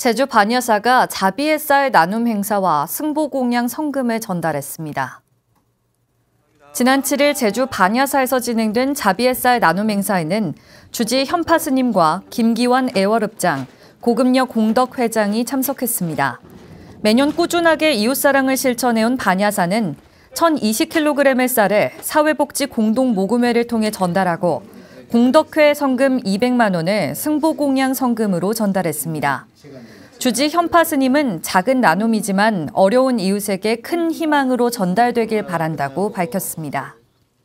제주 반여사가 자비의 쌀 나눔 행사와 승보공양 성금을 전달했습니다. 지난 7일 제주 반야사에서 진행된 자비의 쌀 나눔 행사에는 주지 현파 스님과 김기환 애월읍장, 고금녀 공덕 회장이 참석했습니다. 매년 꾸준하게 이웃사랑을 실천해온 반야사는 1,020kg의 쌀을 사회복지 공동 모금회를 통해 전달하고 공덕회 성금 200만 원을 승보공양 성금으로 전달했습니다. 주지 현파 스님은 작은 나눔이지만 어려운 이웃에게 큰 희망으로 전달되길 바란다고 밝혔습니다.